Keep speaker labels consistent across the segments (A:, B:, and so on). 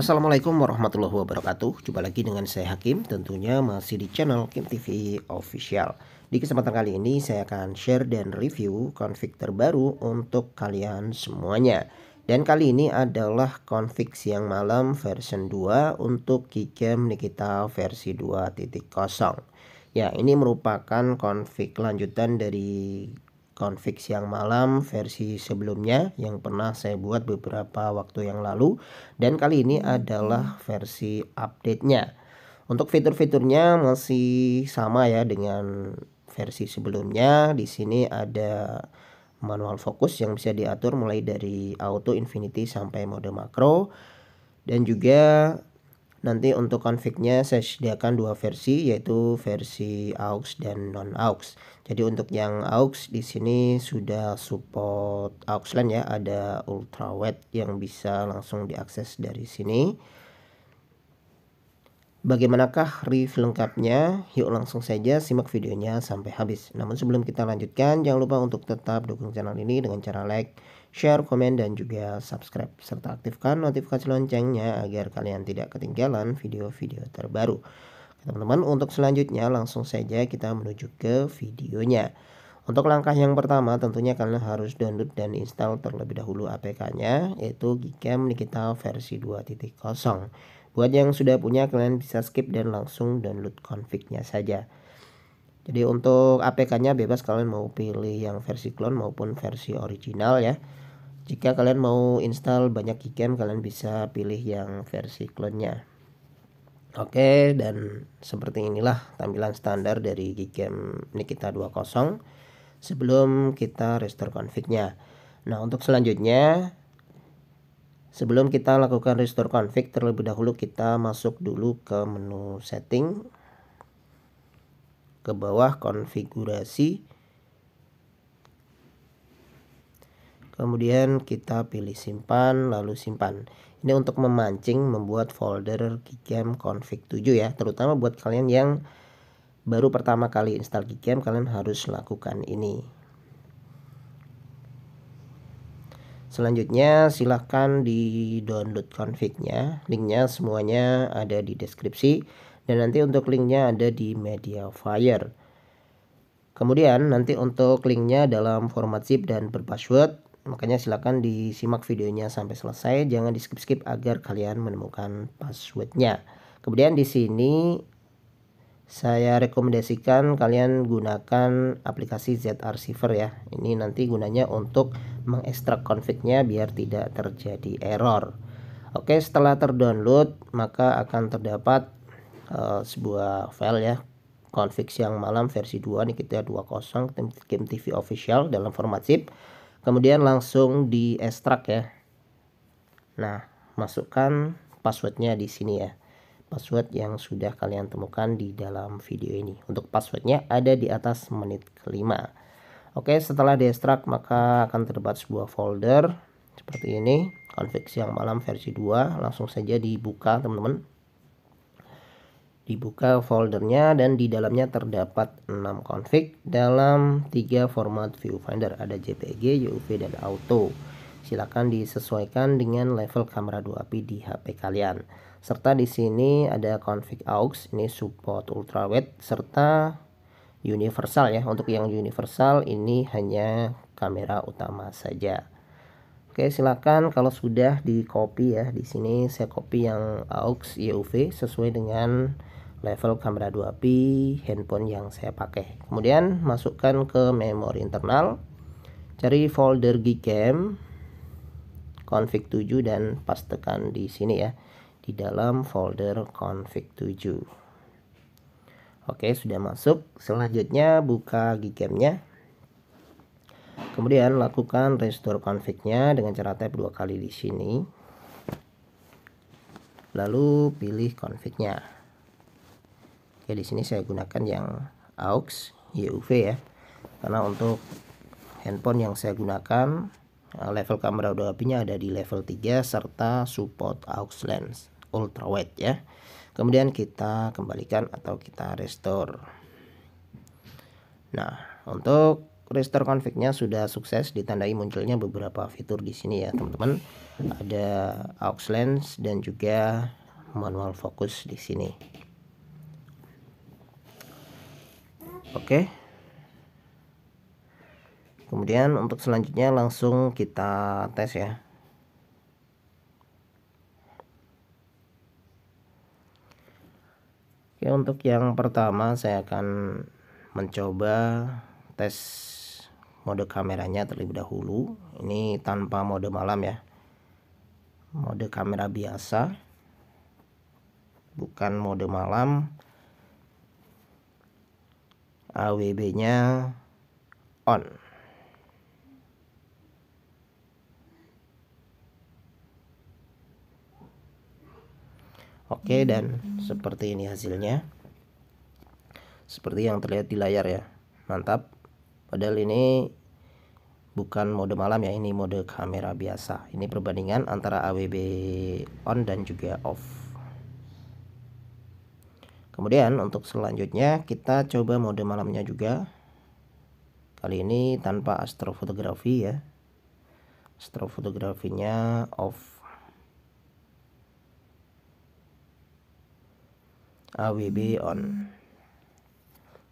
A: Assalamualaikum warahmatullahi wabarakatuh. Jumpa lagi dengan saya Hakim, tentunya masih di channel Kim TV Official. Di kesempatan kali ini saya akan share dan review config terbaru untuk kalian semuanya. Dan kali ini adalah config siang malam versi 2 untuk Keycam Nikita versi 2.0. Ya, ini merupakan config lanjutan dari konflik siang malam versi sebelumnya yang pernah saya buat beberapa waktu yang lalu dan kali ini adalah versi update-nya. Untuk fitur-fiturnya masih sama ya dengan versi sebelumnya. Di sini ada manual fokus yang bisa diatur mulai dari auto infinity sampai mode makro dan juga Nanti untuk config saya sediakan dua versi yaitu versi aux dan non aux. Jadi untuk yang aux di sini sudah support aux LAN ya, ada ultrawide yang bisa langsung diakses dari sini. Bagaimanakah review lengkapnya? Yuk langsung saja simak videonya sampai habis. Namun sebelum kita lanjutkan, jangan lupa untuk tetap dukung channel ini dengan cara like, share, komen, dan juga subscribe. Serta aktifkan notifikasi loncengnya agar kalian tidak ketinggalan video-video terbaru. Teman-teman, untuk selanjutnya langsung saja kita menuju ke videonya. Untuk langkah yang pertama tentunya kalian harus download dan install terlebih dahulu APK-nya yaitu Gcam Nikita versi 2.0. Buat yang sudah punya kalian bisa skip dan langsung download confignya saja. Jadi untuk APK-nya bebas kalian mau pilih yang versi clone maupun versi original ya. Jika kalian mau install banyak gcam kalian bisa pilih yang versi clone-nya. Oke dan seperti inilah tampilan standar dari gigam Nikita 20 sebelum kita restore config-nya. Nah untuk selanjutnya Sebelum kita lakukan restore config terlebih dahulu kita masuk dulu ke menu setting ke bawah konfigurasi kemudian kita pilih simpan lalu simpan ini untuk memancing membuat folder gcam config 7 ya terutama buat kalian yang baru pertama kali install gcam kalian harus lakukan ini Selanjutnya silahkan di download config-nya. Linknya semuanya ada di deskripsi dan nanti untuk linknya ada di media fire. Kemudian nanti untuk linknya dalam format zip dan berpassword. Makanya silahkan disimak videonya sampai selesai. Jangan di skip-skip agar kalian menemukan passwordnya. Kemudian di sini saya rekomendasikan kalian gunakan aplikasi ZR Receiver ya. Ini nanti gunanya untuk mengekstrak konfliknya biar tidak terjadi error. Oke, setelah terdownload maka akan terdapat uh, sebuah file ya config yang malam versi 2 nih kita 20 game TV official dalam format zip. Kemudian langsung di ekstrak ya. Nah, masukkan passwordnya di sini ya. Password yang sudah kalian temukan di dalam video ini. Untuk passwordnya ada di atas menit kelima. Oke, setelah diekstrak maka akan terdapat sebuah folder seperti ini, config siang malam versi 2. Langsung saja dibuka, teman-teman. Dibuka foldernya dan di dalamnya terdapat 6 config dalam tiga format viewfinder, ada JPG, e UV dan auto. Silakan disesuaikan dengan level kamera 2 api di HP kalian. Serta di sini ada config aux, ini support ultrawide serta universal ya untuk yang universal ini hanya kamera utama saja Oke silakan kalau sudah di copy ya di sini saya copy yang aux IUV sesuai dengan level kamera 2P handphone yang saya pakai kemudian masukkan ke memori internal cari folder gcam config 7 dan pastekan di sini ya di dalam folder config 7 Oke, sudah masuk. Selanjutnya buka gcam-nya. Kemudian lakukan restore config-nya dengan cara tap dua kali di sini. Lalu pilih config-nya. Oke, di sini saya gunakan yang aux YUV ya. Karena untuk handphone yang saya gunakan level kamera udah apinya ada di level 3 serta support aux lens ultra wide ya kemudian kita kembalikan atau kita restore nah untuk restore config sudah sukses ditandai munculnya beberapa fitur di sini ya teman-teman ada aux lens dan juga manual fokus di sini oke kemudian untuk selanjutnya langsung kita tes ya untuk yang pertama saya akan mencoba tes mode kameranya terlebih dahulu ini tanpa mode malam ya mode kamera biasa bukan mode malam AWB nya on Oke, hmm. dan seperti ini hasilnya. Seperti yang terlihat di layar ya. Mantap. Padahal ini bukan mode malam ya, ini mode kamera biasa. Ini perbandingan antara AWB on dan juga off. Kemudian untuk selanjutnya kita coba mode malamnya juga. Kali ini tanpa astrofotografi ya. Astrofotografinya off. AWB on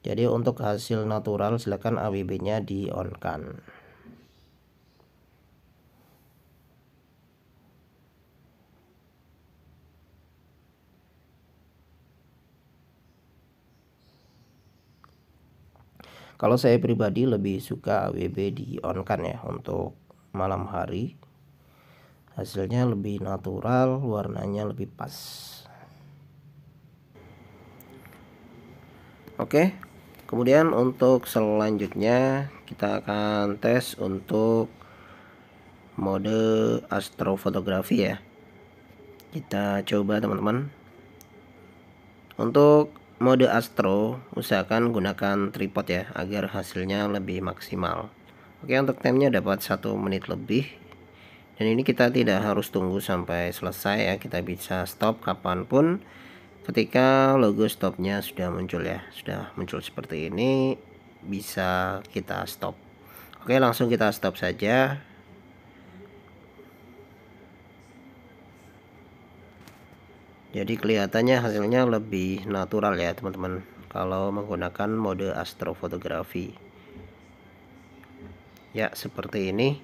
A: jadi untuk hasil natural silakan AWB nya di on kan kalau saya pribadi lebih suka AWB di on kan ya untuk malam hari hasilnya lebih natural warnanya lebih pas Oke. Kemudian untuk selanjutnya kita akan tes untuk mode astrofotografi ya. Kita coba teman-teman. Untuk mode astro usahakan gunakan tripod ya agar hasilnya lebih maksimal. Oke, untuk timenya dapat satu menit lebih. Dan ini kita tidak harus tunggu sampai selesai ya, kita bisa stop kapanpun ketika logo stopnya sudah muncul ya sudah muncul seperti ini bisa kita stop oke langsung kita stop saja jadi kelihatannya hasilnya lebih natural ya teman-teman kalau menggunakan mode astrofotografi ya seperti ini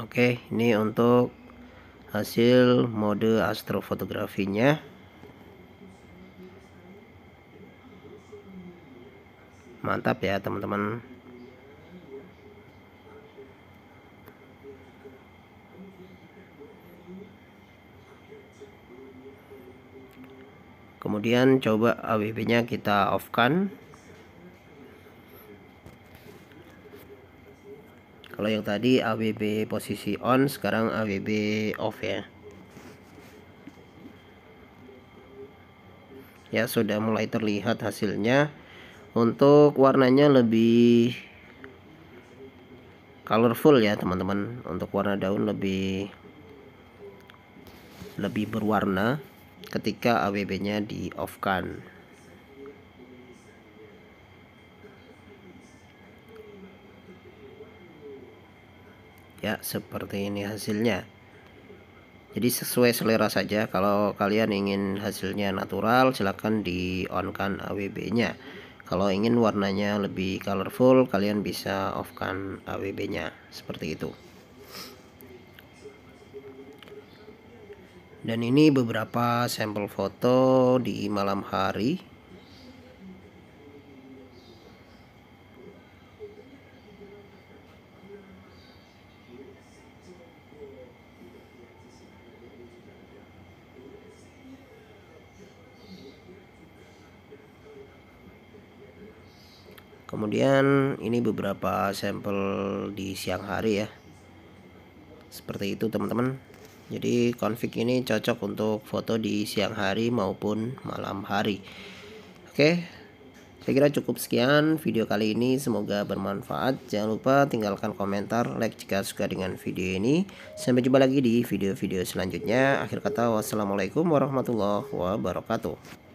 A: oke ini untuk hasil mode astrofotografinya mantap ya teman-teman kemudian coba AWB nya kita off kan kalau yang tadi AWB posisi on sekarang AWB off ya ya sudah mulai terlihat hasilnya untuk warnanya lebih colorful ya teman-teman untuk warna daun lebih lebih berwarna ketika AWB nya di off kan ya seperti ini hasilnya jadi sesuai selera saja kalau kalian ingin hasilnya natural silahkan di on kan AWB nya kalau ingin warnanya lebih colorful kalian bisa off kan AWB nya seperti itu dan ini beberapa sampel foto di malam hari kemudian ini beberapa sampel di siang hari ya seperti itu teman-teman jadi config ini cocok untuk foto di siang hari maupun malam hari oke saya kira cukup sekian video kali ini semoga bermanfaat jangan lupa tinggalkan komentar like jika suka dengan video ini sampai jumpa lagi di video-video selanjutnya akhir kata wassalamualaikum warahmatullahi wabarakatuh